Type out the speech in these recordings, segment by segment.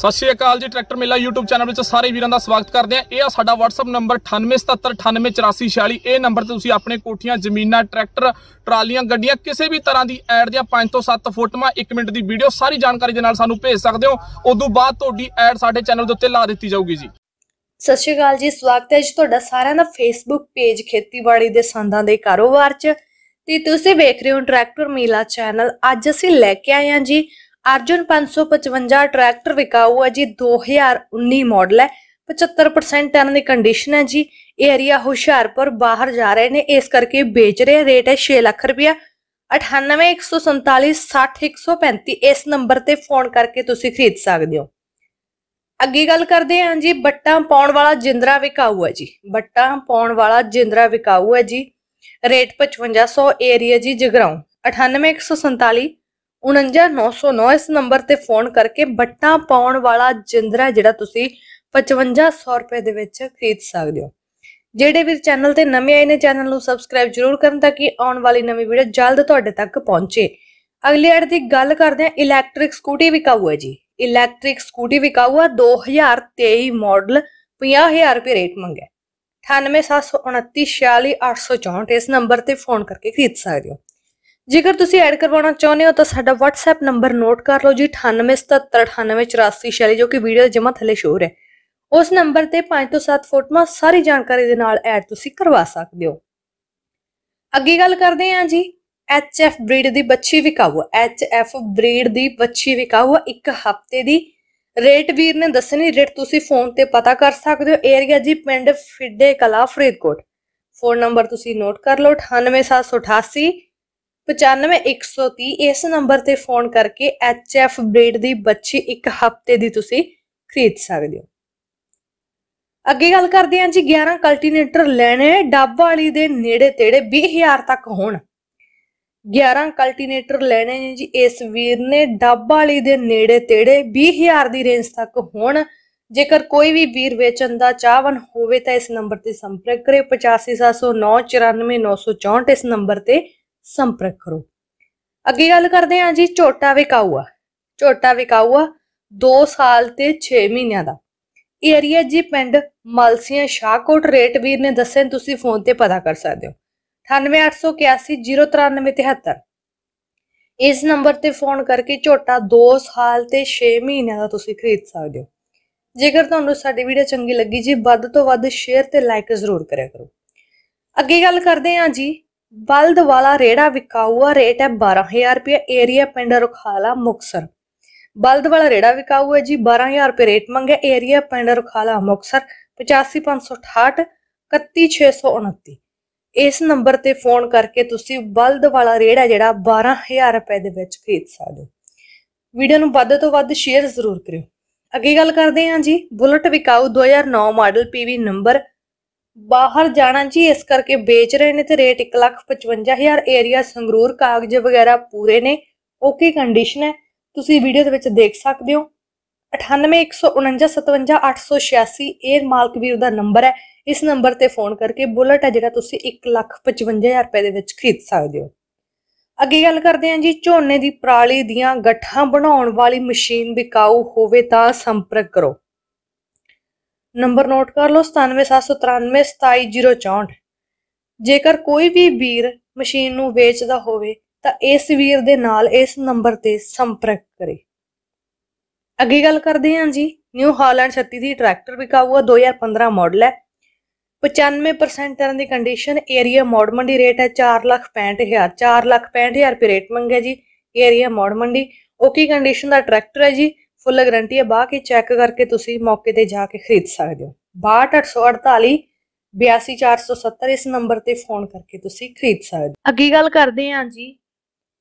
ਸਤਿ ਸ਼੍ਰੀ ਅਕਾਲ ਜੀ ਟਰੈਕਟਰ ਮੇਲਾ YouTube ਚੈਨਲ ਵਿੱਚ ਸਾਰੇ ਵੀਰਾਂ ਦਾ ਸਵਾਗਤ ਕਰਦੇ ਆ ਇਹ ਆ ਸਾਡਾ WhatsApp ਨੰਬਰ 9877988446 ਇਹ ਨੰਬਰ ਤੇ ਤੁਸੀਂ ਆਪਣੇ ਕੋਠੀਆਂ ਜ਼ਮੀਨਾਂ ਟਰੈਕਟਰ ਟਰਾਲੀਆਂ ਗੱਡੀਆਂ ਕਿਸੇ ਵੀ ਤਰ੍ਹਾਂ ਦੀ ਐਡ ਦੀਆਂ 5 ਤੋਂ 7 ਫੋਟੋਆਂ 1 ਮਿੰਟ ਦੀ ਵੀਡੀਓ ਸਾਰੀ ਜਾਣਕਾਰੀ ਦੇ ਨਾਲ ਸਾਨੂੰ ਭੇਜ ਸਕਦੇ ਹੋ ਉਦੋਂ ਬਾਅਦ ਤੁਹਾਡੀ ਐਡ ਸਾਡੇ ਚੈਨਲ ਦੇ ਉੱਤੇ ਲਾ ਦਿੱਤੀ ਜਾਊਗੀ ਜੀ ਸਤਿ ਸ਼੍ਰੀ ਅਕਾਲ ਜੀ ਸਵਾਗਤ ਹੈ ਜੀ ਤੁਹਾਡਾ ਸਾਰਿਆਂ ਦਾ Facebook ਪੇਜ ਖੇਤੀਬਾੜੀ ਦੇ ਸੰਦਾਂ ਦੇ ਕਾਰੋਬਾਰ 'ਚ ਤੇ ਤੁਸੀਂ ਵੇਖ ਰਹੇ ਹੋ ਟਰੈਕਟਰ ਮੇਲਾ ਚੈਨਲ ਅੱਜ ਅਸੀਂ ਲੈ ਕੇ ਆਏ ਹਾਂ ਜੀ ਅਰਜੁਨ 555 ਟਰੈਕਟਰ ਵਿਕਾਊ ਹੈ ਜੀ 2019 ਮਾਡਲ ਹੈ 75% ਇਹਨਾਂ ਦੀ ਕੰਡੀਸ਼ਨ ਹੈ ਜੀ ਇਹ ਏਰੀਆ ਹੁਸ਼ਿਆਰਪੁਰ ਬਾਹਰ ਜਾ ਰਹੇ ਨੇ ਇਸ ਕਰਕੇ ਵੇਚ ਰਹੇ ਰੇਟ ਹੈ 6 ਲੱਖ ਰੁਪਿਆ 9814460135 ਇਸ ਨੰਬਰ ਤੇ ਫੋਨ ਕਰਕੇ ਤੁਸੀਂ ਖਰੀਦ ਸਕਦੇ ਹੋ ਅੱਗੇ ਗੱਲ ਕਰਦੇ ਹਾਂ ਜੀ ਬੱਟਾ ਪਾਉਣ ਵਾਲਾ ਜਿੰਦਰਾ ਵਿਕਾਊ ਹੈ ਜੀ ਬੱਟਾ ਪਾਉਣ ਵਾਲਾ ਜਿੰਦਰਾ ਵਿਕਾਊ ਹੈ ਜੀ ਰੇਟ 5500 ਏਰੀਆ ਜੀ ਜਗਰਾਉਂ 981446 49909 ਇਸ ਨੰਬਰ ਤੇ ਫੋਨ ਕਰਕੇ ਬੱਟਾ ਪਾਉਣ ਵਾਲਾ ਜਿੰਦਰਾ ਜਿਹੜਾ ਤੁਸੀਂ 5500 ਰੁਪਏ ਦੇ ਵਿੱਚ ਖਰੀਦ ਸਕਦੇ ਹੋ ਜਿਹੜੇ ਵੀ ਚੈਨਲ ਤੇ ਨਵੇਂ ਆਏ ਨੇ ਚੈਨਲ ਨੂੰ ਸਬਸਕ੍ਰਾਈਬ ਜ਼ਰੂਰ ਕਰਨ ਤਾਂ ਕਿ ਆਉਣ ਵਾਲੀ ਨਵੀਂ ਵੀਡੀਓ ਜਲਦ ਤੁਹਾਡੇ ਤੱਕ ਪਹੁੰਚੇ ਅਗਲੀ ਐਡ ਦੀ ਗੱਲ ਕਰਦੇ ਆ ਇਲੈਕਟ੍ਰਿਕ ਸਕੂਟੀ ਵਿਕਾਊ ਹੈ ਜੀ ਇਲੈਕਟ੍ਰਿਕ ਸਕੂਟੀ ਵਿਕਾਊ ਆ 2023 ਮਾਡਲ 50000 ਰੁਪਏ ਰੇਟ ਮੰਗਿਆ 9879464864 ਇਸ ਨੰਬਰ ਤੇ ਫੋਨ ਕਰਕੇ ਖਰੀਦ ਸਕਦੇ ਹੋ ਜੇਕਰ ਤੁਸੀਂ ਐਡ ਕਰਵਾਉਣਾ ਚਾਹੁੰਦੇ ਹੋ ਤਾਂ ਸਾਡਾ WhatsApp ਨੰਬਰ ਨੋਟ ਕਰ ਲਓ ਜੀ 9877988446 ਜੋ ਕਿ ਵੀਡੀਓ ਦੇ ਜਮਾ ਥੱਲੇ ਸ਼ੋਰ ਹੈ ਉਸ ਨੰਬਰ ਤੇ 5 ਤੋਂ 7 ਫੋਟੋਆਂ ਸਾਰੀ ਜਾਣਕਾਰੀ ਦੇ ਨਾਲ ਐਡ ਤੁਸੀਂ ਕਰਵਾ ਸਕਦੇ ਹੋ ਅੱਗੇ ਗੱਲ ਕਰਦੇ ਹਾਂ ਜੀ HF ਬਰੀਡ ਦੀ ਬੱਚੀ ਵਿਕਾਊ HF ਬਰੀਡ ਦੀ ਬੱਚੀ ਵਿਕਾਊ ਇੱਕ ਹਫਤੇ ਦੀ ਰੇਟ ਵੀਰ ਨੇ ਦੱਸਣੀ ਰੇਟ ਤੁਸੀਂ ਫੋਨ ਤੇ ਪਤਾ ਕਰ ਸਕਦੇ ਹੋ ਏਰੀਆ ਜੀ ਪਿੰਡ ਫਿੱਡੇ ਕਲਾ ਫਰੀਦਕੋਟ ਫੋਨ ਨੰਬਰ ਤੁਸੀਂ ਨੋਟ ਕਰ ਲਓ 98788 95130 ਇਸ ਨੰਬਰ ਤੇ ਫੋਨ ਕਰਕੇ ਐਚਐਫ ਬ੍ਰੇਡ ਦੀ ਬੱਚੀ ਇੱਕ ਹਫਤੇ ਦੀ ਤੁਸੀਂ ਖਰੀਦ ਸਕਦੇ ਹੋ ਅੱਗੇ ਗੱਲ ਕਰਦੇ ਹਾਂ ਜੀ 11 ਕਲਟੀਨੇਟਰ ਲੈਣੇ ਡੱਬ ਵਾਲੀ ਦੇ ਨੇੜੇ ਤੇੜੇ 20000 ਤੱਕ ਹੋਣ 11 ਕਲਟੀਨੇਟਰ ਲੈਣੇ ਨੇ ਜੀ ਇਸ ਵੀਰ ਨੇ ਡੱਬ ਵਾਲੀ ਦੇ ਨੇੜੇ ਤੇੜੇ 20000 ਦੀ ਰੇਂਜ ਤੱਕ ਹੋਣ ਜੇਕਰ ਕੋਈ ਵੀ ਵੀਰ ਵੇਚਣ ਦਾ ਚਾਹਵਨ ਹੋਵੇ ਤਾਂ ਇਸ ਨੰਬਰ ਤੇ ਸੰਪਰਕ ਕਰੇ 8579494964 ਇਸ ਨੰਬਰ ਤੇ ਸੰਪਰਕ ਕਰੋ ਅੱਗੇ ਗੱਲ ਕਰਦੇ ਹਾਂ ਜੀ ਝੋਟਾ ਵਿਕਾਊਆ ਝੋਟਾ ਵਿਕਾਊਆ 2 ਸਾਲ ਤੇ 6 ਮਹੀਨਿਆਂ ਦਾ ਏਰੀਆ ਜੀ ਪਿੰਡ ਮਲਸੀਆਂ ਸ਼ਾਹਕੋਟ ਰੇਟ ਵੀਰ ਨੇ ਦੱਸਿਆ ਤੁਸੀਂ ਫੋਨ ਤੇ ਪਤਾ ਕਰ ਸਕਦੇ ਹੋ 9881093973 ਇਸ ਨੰਬਰ ਤੇ ਫੋਨ ਕਰਕੇ ਝੋਟਾ 2 ਸਾਲ ਤੇ 6 ਮਹੀਨਿਆਂ ਦਾ ਤੁਸੀਂ ਖਰੀਦ ਸਕਦੇ ਹੋ ਜੇਕਰ ਤੁਹਾਨੂੰ ਸਾਡੀ ਵੀਡੀਓ ਚੰਗੀ ਲੱਗੀ ਜੀ ਵੱਧ ਤੋਂ ਵੱਧ ਸ਼ੇਅਰ ਤੇ ਲਾਈਕ ਜ਼ਰੂਰ ਕਰਿਆ ਕਰੋ ਅੱਗੇ ਗੱਲ ਕਰਦੇ ਹਾਂ ਜੀ ਬਲਦ ਵਾਲਾ ਰੇੜਾ ਵਿਕਾਊਆ ਰੇਟ ਹੈ 12000 ਰੁਪਏ ਏਰੀਆ ਪਿੰਡ ਰੁਖਾਲਾ ਮੁਕਸਰ ਬਲਦ ਵਾਲਾ ਰੇੜਾ ਵਿਕਾਊ ਹੈ ਜੀ 12000 ਰੁਪਏ ਰੇਟ ਮੰਗਿਆ ਏਰੀਆ ਪਿੰਡ ਰੁਖਾਲਾ ਮੁਕਸਰ 85568 31629 ਇਸ ਨੰਬਰ ਤੇ ਫੋਨ ਕਰਕੇ ਤੁਸੀਂ ਬਲਦ ਵਾਲਾ ਰੇੜਾ ਜਿਹੜਾ 12000 ਰੁਪਏ ਦੇ ਵਿੱਚ ਖਰੀਦ ਸਕਦੇ ਵੀਡੀਓ ਨੂੰ ਵੱਧ ਤੋਂ ਵੱਧ ਸ਼ੇਅਰ ਜ਼ਰੂਰ ਕਰਿਓ ਅੱਗੇ ਗੱਲ ਕਰਦੇ ਹਾਂ ਜੀ ਬੁਲਟ ਵਿਕਾਊ 2009 ਮਾਡਲ ਪੀਵੀ ਨੰਬਰ ਬਾਹਰ ਜਾਣਾ ਜੀ ਇਸ ਕਰਕੇ ਵੇਚ ਰਹੇ ਨੇ ਤੇ ਰੇਟ 155000 ਏਰੀਆ ਸੰਗਰੂਰ ਕਾਗਜ਼ ਵਗੈਰਾ ਪੂਰੇ ਨੇ ਓਕੇ ਕੰਡੀਸ਼ਨ ਹੈ ਤੁਸੀਂ ਵੀਡੀਓ ਦੇ ਵਿੱਚ ਦੇਖ ਸਕਦੇ ਹੋ 9815957886 ਇਹ ਮਾਲਕ ਵੀਰ ਦਾ ਨੰਬਰ ਹੈ ਇਸ ਨੰਬਰ ਤੇ ਫੋਨ ਕਰਕੇ ਬੁਲਟ ਹੈ ਜਿਹੜਾ ਤੁਸੀਂ 155000 ਰੁਪਏ ਦੇ ਵਿੱਚ ਖਰੀਦ ਸਕਦੇ ਹੋ ਅੱਗੇ ਗੱਲ ਕਰਦੇ ਹਾਂ ਜੀ ਝੋਨੇ ਦੀ ਪਰਾਲੀ ਦੀਆਂ ਗੱਠਾਂ ਬਣਾਉਣ ਵਾਲੀ ਮਸ਼ੀਨ ਵਿਕਾਉ ਹੋਵੇ ਤਾਂ ਸੰਪਰਕ ਕਰੋ ਨੰਬਰ ਨੋਟ ਕਰ ਲਓ 9779397064 ਜੇਕਰ ਕੋਈ ਵੀ ਵੀਰ ਮਸ਼ੀਨ ਨੂੰ ਵੇਚਦਾ ਹੋਵੇ ਤਾਂ ਇਸ ਵੀਰ ਦੇ ਨਾਲ ਇਸ ਨੰਬਰ ਤੇ ਸੰਪਰਕ ਕਰੇ ਅੱਗੇ ਗੱਲ ਕਰਦੇ ਹਾਂ ਜੀ ਨਿਊ ਹਾਲੈਂਡ 36 ਦੀ ਟਰੈਕਟਰ ਵਿਕਾਊਆ 2015 ਮਾਡਲ ਹੈ 95% ਤਰ੍ਹਾਂ ਦੀ ਕੰਡੀਸ਼ਨ ਏਰੀਆ ਮੋੜ ਮੰਡੀ ਰੇਟ ਹੈ 465000 465000 ਰੁਪਏ ਰੇਟ ਮੰਗਿਆ ਜੀ ਏਰੀਆ ਮੋੜ ਮੰਡੀ ਓਕੀ ਕੰਡੀਸ਼ਨ ਦਾ ਟਰੈਕਟਰ ਹੈ ਜੀ ਫੁੱਲ ਗਾਰੰਟੀ ਹੈ ਬਾਹ ਕੇ ਚੈੱਕ ਕਰਕੇ ਤੁਸੀਂ ਮੌਕੇ ਤੇ ਜਾ ਕੇ ਖਰੀਦ ਸਕਦੇ ਹੋ 6248 82470 ਇਸ ਨੰਬਰ ਤੇ ਫੋਨ ਕਰਕੇ ਤੁਸੀਂ ਖਰੀਦ ਸਕਦੇ ਹੋ ਅੱਗੇ ਗੱਲ ਕਰਦੇ ਹਾਂ ਜੀ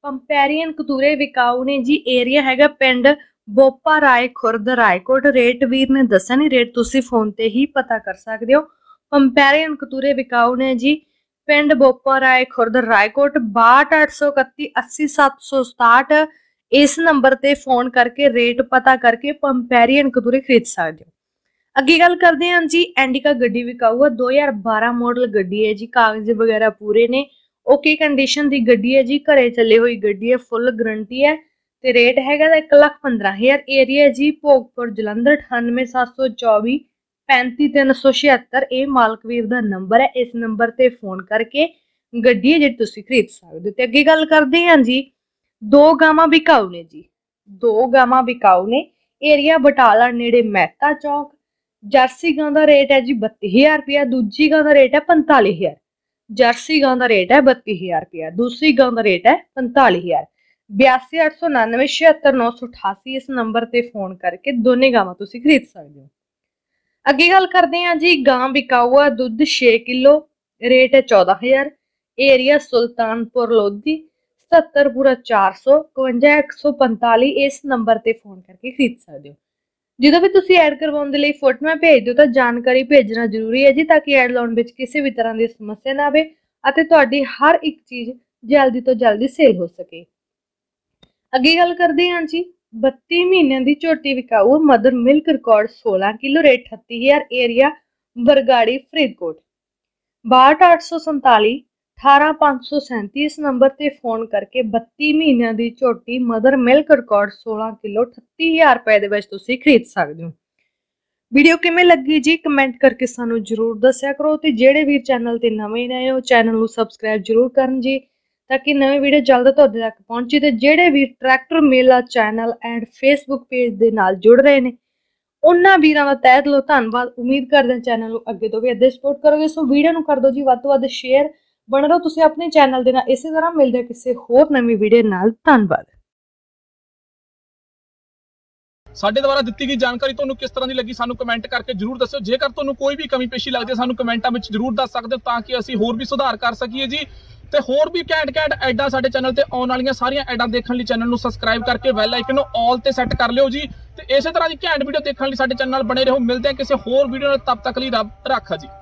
ਪੰਪੈਰੀਅਨ ਕਤੂਰੇ ਵਿਕਾਉ ਨੇ ਜੀ ਏਰੀਆ ਹੈਗਾ ਪਿੰਡ ਬੋਪਾ ਰਾਏ ਖੁਰਦ ਰਾਏਕੋਟ ਰੇਟ ਵੀਰ ਨੇ ਦੱਸਿਆ ਨਹੀਂ ਰੇਟ ਤੁਸੀਂ ਫੋਨ ਤੇ ਹੀ ਪਤਾ ਕਰ ਸਕਦੇ ਹੋ ਪੰਪੈਰੀਅਨ ਕਤੂਰੇ ਵਿਕਾਉ ਨੇ ਜੀ ਪਿੰਡ ਬੋਪਾ ਰਾਏ ਖੁਰਦ ਰਾਏਕੋਟ 62831 80767 ਇਸ ਨੰਬਰ ਤੇ ਫੋਨ ਕਰਕੇ ਰੇਟ ਪਤਾ ਕਰਕੇ ਪੰਪੈਰੀਅਨ ਕਦੂਰੇ ਖਰੀਦ ਸਕਦੇ ਹੋ ਅੱਗੇ ਗੱਲ ਕਰਦੇ ਹਾਂ ਜੀ ਐਂਡਿਕਾ ਗੱਡੀ ਵਿਕਾਊ ਹੈ 2012 ਮਾਡਲ ਗੱਡੀ ਹੈ ਜੀ ਕਾਗਜ਼ ਵਗੈਰਾ ਪੂਰੇ ਨੇ ਓਕੇ ਕੰਡੀਸ਼ਨ ਦੀ ਗੱਡੀ ਹੈ ਜੀ ਘਰੇ ਚੱਲੇ ਹੋਈ ਗੱਡੀ ਹੈ ਫੁੱਲ ਗਰੰਟੀ ਹੈ ਤੇ ਰੇਟ ਹੈਗਾ ਦਾ 115000 ਏਰੀਆ ਜੀ ਭੋਗਪੁਰ ਜਲੰਧਰ 98724 35376 ਇਹ ਮਾਲਕ ਵੀਰ ਦਾ ਨੰਬਰ ਹੈ ਇਸ ਨੰਬਰ ਤੇ ਫੋਨ ਕਰਕੇ ਗੱਡੀ ਜਿਹੜੀ ਤੁਸੀਂ ਖਰੀਦ ਸਕਦੇ ਹੋ ਤੇ ਅੱਗੇ ਗੱਲ ਕਰਦੇ ਹਾਂ ਜੀ ਦੋ ਗਾਵਾਂ ਵਿਕਾਉ ਨੇ ਜੀ ਦੋ ਗਾਵਾਂ ਵਿਕਾਉ ਨੇ ਏਰੀਆ ਬਟਾਲਾ ਨੇੜੇ ਮਹਿਤਾ ਚੌਕ ਜਰਸੀ ਗਾਂ ਦਾ ਰੇਟ ਹੈ ਜੀ 32000 ਰੁਪਿਆ ਦੂਜੀ ਗਾਂ ਦਾ ਰੇਟ ਹੈ 45000 ਜਰਸੀ ਗਾਂ ਦਾ ਰੇਟ ਹੈ 32000 ਰੁਪਿਆ ਦੂਸਰੀ ਗਾਂ ਦਾ ਰੇਟ ਹੈ 45000 8289976988 ਇਸ ਨੰਬਰ ਤੇ ਫੋਨ ਕਰਕੇ ਦੋਨੇ ਗਾਵਾਂ ਤੁਸੀਂ ਖਰੀਦ ਸਕਦੇ ਹੋ ਅੱਗੇ ਗੱਲ ਕਰਦੇ ਹਾਂ ਜੀ ਗਾਂ ਵਿਕਾਉਆ ਦੁੱਧ 6 ਕਿਲੋ ਰੇਟ ਹੈ 14000 ਏਰੀਆ ਸੁਲਤਾਨਪੁਰ ਲੋਧੀ 145 ਇਸ ਨੰਬਰ ਤੇ ਫੋਨ ਕਰਕੇ ਖਰੀਦ ਸਕਦੇ ਹੋ ਜਦੋਂ ਵੀ ਤੁਸੀਂ ਐਡ ਕਰਵਾਉਣ ਦੇ ਲਈ ਫੋਟੋਆਂ ਭੇਜ ਦਿਓ ਤਾਂ ਜਾਣਕਾਰੀ ਭੇਜਣਾ ਜ਼ਰੂਰੀ ਹੈ ਜੀ ਤਾਂ ਕਿ ਐਡ ਲਾਉਣ ਵਿੱਚ ਕਿਸੇ ਵੀ ਤਰ੍ਹਾਂ ਦੀ ਸਮੱਸਿਆ ਨਾ ਆਵੇ ਅਤੇ ਤੁਹਾਡੀ ਹਰ ਇੱਕ ਚੀਜ਼ ਜਲਦੀ ਤੋਂ ਜਲਦੀ ਸੇਲ ਹੋ ਸਕੇ ਅੱਗੇ ਗੱਲ ਕਰਦੇ ਹਾਂ ਜੀ 32 ਮਹੀਨਿਆਂ ਦੀ ਝੋਟੀ ਵਿਕਾਊ mother milk record 16 kilo rate 38000 area Bargari Faridkot 62847 18537 ਇਸ ਨੰਬਰ ਤੇ ਫੋਨ ਕਰਕੇ 32 ਮਹੀਨਿਆਂ ਦੀ ਝੋਟੀ ਮਦਰ ਮਿਲਕ ਰਿਕਾਰਡ 16 ਕਿਲੋ 38000 ਰੁਪਏ ਦੇ ਵਿੱਚ ਤੁਸੀਂ ਖਰੀਦ ਸਕਦੇ ਹੋ ਵੀਡੀਓ ਕਿਵੇਂ ਲੱਗੀ ਜੀ ਕਮੈਂਟ ਕਰਕੇ ਸਾਨੂੰ ਜਰੂਰ ਦੱਸਿਆ ਕਰੋ ਤੇ ਜਿਹੜੇ ਵੀ ਚੈਨਲ ਤੇ ਨਵੇਂ ਨੇ ਉਹ ਚੈਨਲ ਨੂੰ ਸਬਸਕ੍ਰਾਈਬ ਜਰੂਰ ਕਰਨ ਜੀ ਤਾਂ ਕਿ ਨਵੇਂ ਵੀਡੀਓ ਜਲਦ ਤੁਹਾਡੇ ਤੱਕ ਪਹੁੰਚੇ ਤੇ ਜਿਹੜੇ ਵੀ ਟਰੈਕਟਰ ਮੇਲਾ ਚੈਨਲ ਐਂਡ ਫੇਸਬੁੱਕ ਪੇਜ ਦੇ ਨਾਲ ਜੁੜ ਰਹੇ ਨੇ ਉਹਨਾਂ ਵੀਰਾਂ ਦਾ ਤਹਿ ਦਿਲੋਂ ਧੰਨਵਾਦ ਉਮੀਦ ਕਰਦੇ ਹਾਂ ਚੈਨਲ ਨੂੰ ਅੱਗੇ ਤੋਂ ਵੀ ਅੱਗੇ ਸਪੋਰਟ ਕਰੋਗੇ ਸੋ ਵੀਡੀਓ ਨੂੰ ਕਰ ਦਿਓ ਜੀ ਵੱਧ ਤੋਂ ਵੱਧ ਸ਼ੇਅਰ ਬਣ ਰਹੋ ਤੁਸੀਂ ਆਪਣੇ ਚੈਨਲ ਦੇ ਨਾਲ ਇਸੇ ਤਰ੍ਹਾਂ ਮਿਲਦੇ ਕਿਸੇ ਹੋਰ ਨਵੀਂ ਵੀਡੀਓ ਨਾਲ ਧੰਨਵਾਦ ਸਾਡੇ ਦੁਆਰਾ ਦਿੱਤੀ ਗਈ ਜਾਣਕਾਰੀ ਤੁਹਾਨੂੰ ਕਿਸ ਤਰ੍ਹਾਂ ਦੀ ਲੱਗੀ ਸਾਨੂੰ ਕਮੈਂਟ ਕਰਕੇ ਜਰੂਰ ਦੱਸਿਓ ਜੇਕਰ ਤੁਹਾਨੂੰ ਕੋਈ ਵੀ ਕਮੀ ਪੇਸ਼ੀ ਲੱਗਦੀ ਹੈ ਸਾਨੂੰ ਕਮੈਂਟਾਂ ਵਿੱਚ ਜਰੂਰ ਦੱਸ ਸਕਦੇ ਹੋ ਤਾਂ ਕਿ ਅਸੀਂ ਹੋਰ ਵੀ ਸੁਧਾਰ ਕਰ ਸਕੀਏ ਜੀ ਤੇ ਹੋਰ ਵੀ ਘੈਂਟ ਘੈਂਟ ਐਡਾਂ ਸਾਡੇ ਚੈਨਲ ਤੇ ਆਉਣ ਵਾਲੀਆਂ ਸਾਰੀਆਂ ਐਡਾਂ ਦੇਖਣ ਲਈ ਚੈਨਲ ਨੂੰ ਸਬਸਕ੍ਰਾਈਬ ਕਰਕੇ ਬੈਲ ਆਈਕਨ ਨੂੰ ਆਲ ਤੇ ਸੈੱਟ ਕਰ ਲਿਓ ਜੀ ਤੇ ਇਸੇ ਤਰ੍ਹਾਂ ਦੀ ਘੈਂਟ ਵੀਡੀਓ ਦੇਖਣ ਲਈ ਸਾਡੇ ਚੈਨਲ ਨਾਲ ਬਣੇ ਰਹੋ ਮਿਲਦੇ ਹਾਂ ਕਿਸੇ ਹੋਰ ਵੀਡੀਓ ਨਾਲ ਤਦ ਤੱਕ ਲਈ ਰੱਬ ਰੱਖਾ ਜੀ